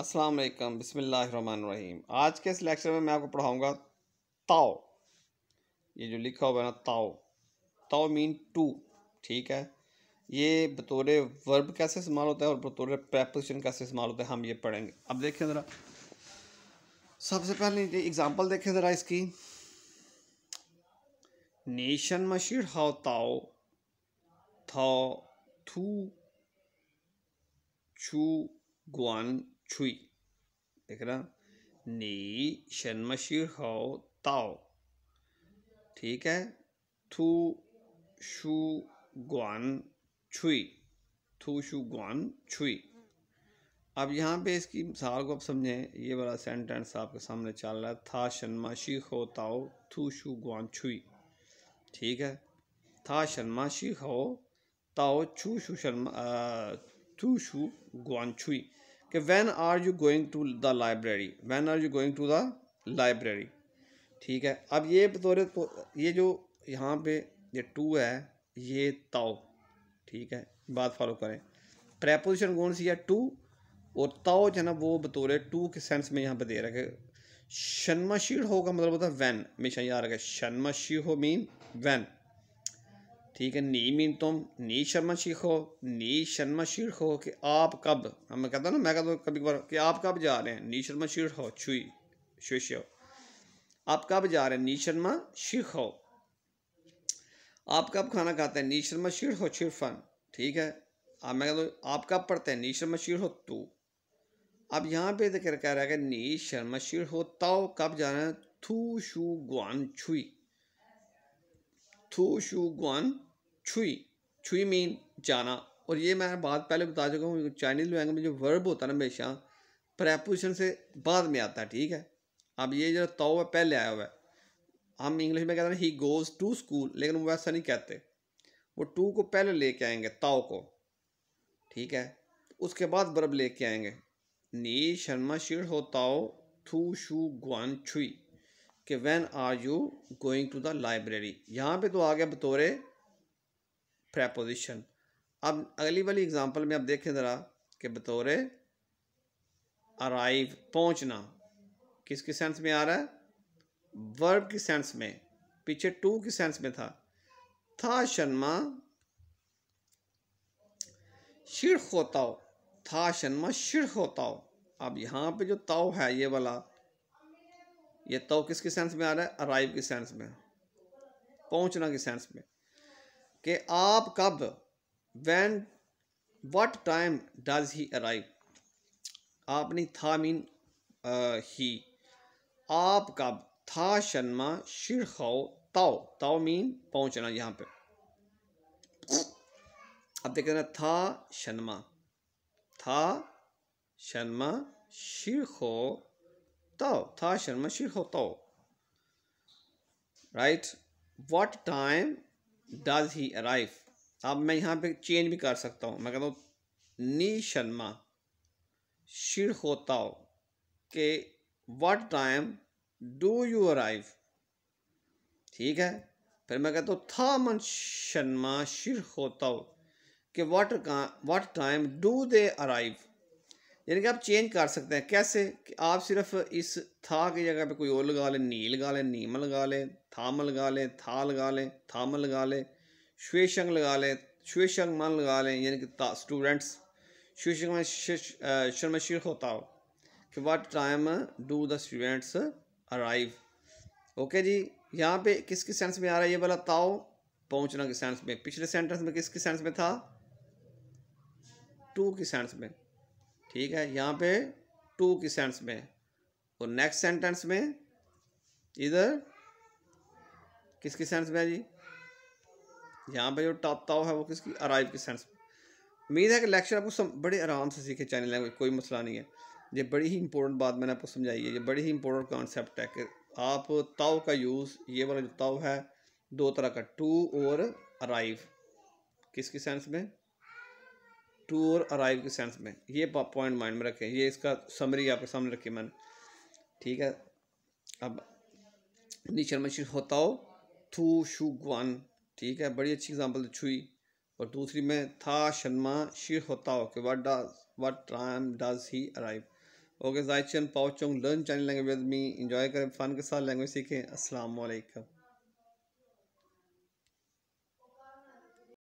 अस्सलाम वालेकुम रहीम आज के इस लेक्चर में मैं आपको पढ़ाऊंगा ताओ ये जो लिखा हुआ है ना ताओ ताओ मीन टू ठीक है ये बतौर वर्ब कैसे इस्तेमाल होता है और बतौर प्रेपोजिशन कैसे इस्तेमाल होता है हम ये पढ़ेंगे अब देखें ज़रा सबसे पहले ये एग्ज़ाम्पल देखें ज़रा इसकी नेशन मशीर हाओ ताओ थाओ थू छू गुआन छुई देख रहा नी शर्मशीर हो ताओ ठीक है थू शु ग्वान छुई थू शु ग्वान छुई अब यहाँ पे इसकी मिसाल को आप समझें ये वाला सेंटेंस आपके सामने चल रहा है था शी हो ताओ थू शु ग्वान छुई ठीक है था शी हो ताओ छू शु शर्मा थू शु ग्वान छुई कि when are you going to the library when are you going to the library ठीक है अब ये बतौर तो, ये जो यहाँ पे ये टू है ये ताओ ठीक है बात फॉलो करें प्रेपोजिशन कौन सी है टू और ताओ जो है ना वो बतौर टू के सेंस में यहाँ पे दे रखे शनमा होगा हो का मतलब होता है वैन हमेशा याद रखें शनमा हो मीन वैन ठीक है नी मीन तुम नी शर्मा शीख हो नी शर्मा शीर हो कि आप कब हम कहता हूँ ना मैं कहता हूँ कभी कभार कि आप कब जा रहे हैं नी शर्मा शीर हो छुई शुश हो आप कब जा रहे हैं नी शर्मा शीख हो आप कब खाना खाते हैं नी शर्मा शीर हो शिरफन ठीक है अब मैं कहता हूँ आप कब पढ़ते हैं नी शर्मा शीर हो तू अब यहाँ पे जिक्र कह रहा है कि नी शर्मा शीर हो ताओ कब जा रहे हैं थू शू गुआन छुई थू शू गुआन छुई छुई मीन जाना और ये मैं बात पहले बता चुका हूँ चाइनीज़ लैंग्वेज में जो वर्ब होता है ना हमेशा प्रेपोजिशन से बाद में आता है ठीक है अब ये जो ताओ है पहले आया हुआ है हम इंग्लिश में कहते हैं ही गोज़ टू स्कूल लेकिन वो वैसा नहीं कहते वो टू को पहले लेके आएंगे ताओ को ठीक है उसके बाद वर्ब लेके आएंगे नी शर्मा शीर हो ताओ थू शू गुआन छुई कि when are you going to the library यहाँ पे तो आ गया बतौरे प्रेपोजिशन अब अगली वाली एग्ज़ाम्पल में आप देखें ज़रा कि बतौर अराइव पहुंचना किसके सेंस में आ रहा है वर्ब की सेंस में पीछे टू की सेंस में था था शर्मा शिर होताओ था शर्मा शिर होताओ अब यहाँ पे जो ताओ है ये वाला ये तो किसके सेंस में आ रहा है अराइव के सेंस में पहुँचना के सेंस में कि आप कब when what time does he arrive आपने था मीन ही आप कब था शर्मा शिर खो ताओ ताओ मीन पहुंचना यहाँ पे अब देखें ना था शर्मा था शर्मा शिर खो ताओ था शर्मा शिर खो ताओ right what time does he arrive अब मैं यहाँ पे चेंज भी कर सकता हूँ मैं कहता हूँ नी शर्मा शिर होता हो कि what time do you arrive ठीक है फिर मैं कहता हूँ था मन शर्मा शिर होता हो कि what what time do they arrive यानी कि आप चेंज कर सकते हैं कैसे कि आप सिर्फ इस था की जगह पे कोई और लगा लें नी लगा लें नीम लगा लें थाम लगा लें था लगा लें थाम लगा लें श्वेशंग लगा लें श्वेशंग मन लगा लें यानी कि स्टूडेंट्स श्वेशंग में शर्मशीर होता हो कि what time do the students arrive okay जी यहाँ पे किस सेंस में आ रहा है ये वाला ताओ पहुँचना के सेंस में पिछले सेंटेंस में किस सेंस में था टू के सेंस में ठीक है यहाँ पे टू की सेंस में और नेक्स्ट सेंटेंस में इधर किसकी सेंस में है जी यहाँ पे जो टॉप ताव है वो किसकी अराइव की सेंस में उम्मीद है कि लेक्चर आपको सम, बड़े आराम से सीखे चैनल लैंग्वेज कोई मसला नहीं है ये बड़ी ही इंपॉर्टेंट बात मैंने आपको समझाई है ये बड़ी ही इंपॉर्टेंट कॉन्सेप्ट है कि आप ताव का यूज़ ये वाला जो ताव है दो तरह का टू और अराइव किसकी सेंस में टू और अराइव के सेंस में ये पॉइंट माइंड में रखें ये इसका समरी आपके सामने रखी मैंने ठीक है अब नीचर मशीन होता हो थू शू गुआन ठीक है बड़ी अच्छी एग्जाम्पल तो छुई और दूसरी में था शर्मा शिर होता हो कि what does what time does he arrive okay जायचन पाओचोंग learn Chinese language me enjoy करें फ़न के साथ लैंग्वेज सीखें असलकम